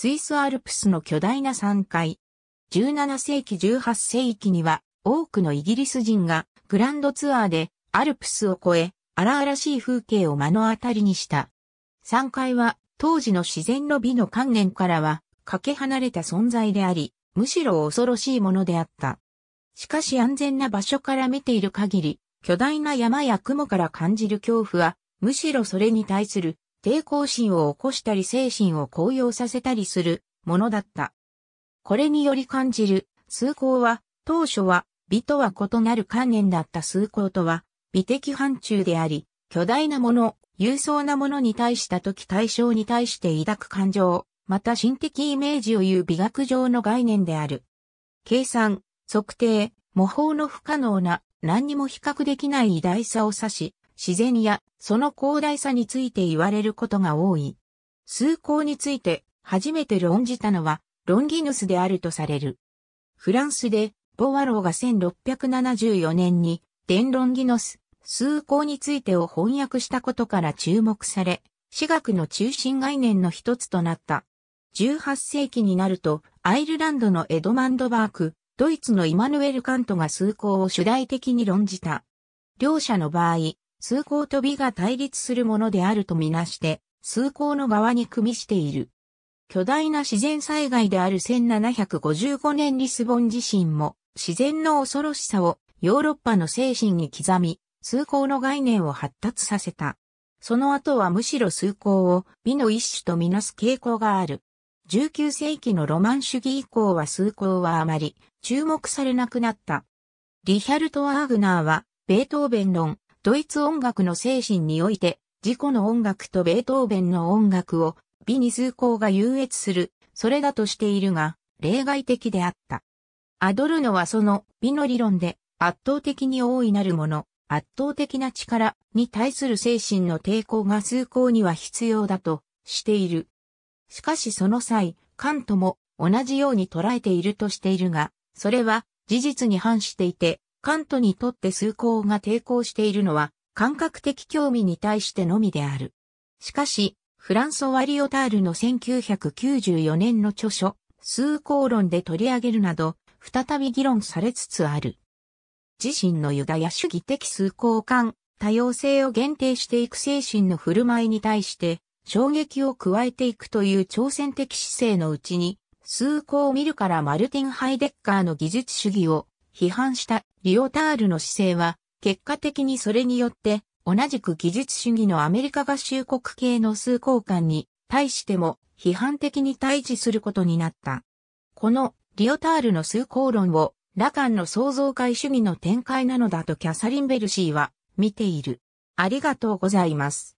スイスアルプスの巨大な山塊。17世紀18世紀には多くのイギリス人がグランドツアーでアルプスを越え荒々しい風景を目の当たりにした。山塊は当時の自然の美の観念からはかけ離れた存在であり、むしろ恐ろしいものであった。しかし安全な場所から見ている限り、巨大な山や雲から感じる恐怖は、むしろそれに対する抵抗心を起こしたり精神を高揚させたりするものだった。これにより感じる崇高は、当初は美とは異なる観念だった崇高とは、美的範疇であり、巨大なもの、勇壮なものに対した時対象に対して抱く感情、また心的イメージを言う美学上の概念である。計算、測定、模倣の不可能な、何にも比較できない偉大さを指し、自然やその広大さについて言われることが多い。崇高について初めて論じたのはロンギヌスであるとされる。フランスでボワローが1674年に伝論ギノス、崇高についてを翻訳したことから注目され、私学の中心概念の一つとなった。18世紀になると、アイルランドのエドマンドバーク、ドイツのイマヌエル・カントが崇高を主題的に論じた。両者の場合、通行と美が対立するものであるとみなして、通行の側に組みしている。巨大な自然災害である1755年リスボン地震も、自然の恐ろしさをヨーロッパの精神に刻み、通行の概念を発達させた。その後はむしろ通行を美の一種とみなす傾向がある。19世紀のロマン主義以降は通行はあまり注目されなくなった。リヒャルト・アーグナーは、ベートーベン論、ドイツ音楽の精神において、自己の音楽とベートーベンの音楽を美に崇高が優越する、それだとしているが、例外的であった。アドルノはその美の理論で圧倒的に大いなるもの、圧倒的な力に対する精神の抵抗が崇高には必要だとしている。しかしその際、カントも同じように捉えているとしているが、それは事実に反していて、カントにとって崇高が抵抗しているのは、感覚的興味に対してのみである。しかし、フランソワ・リオタールの1994年の著書、崇高論で取り上げるなど、再び議論されつつある。自身のユダヤ主義的崇高感、多様性を限定していく精神の振る舞いに対して、衝撃を加えていくという挑戦的姿勢のうちに、崇高を見るからマルティン・ハイデッカーの技術主義を批判したリオタールの姿勢は、結果的にそれによって、同じく技術主義のアメリカ合衆国系の崇高感に対しても批判的に対峙することになった。このリオタールの崇高論をラカンの創造会主義の展開なのだとキャサリン・ベルシーは見ている。ありがとうございます。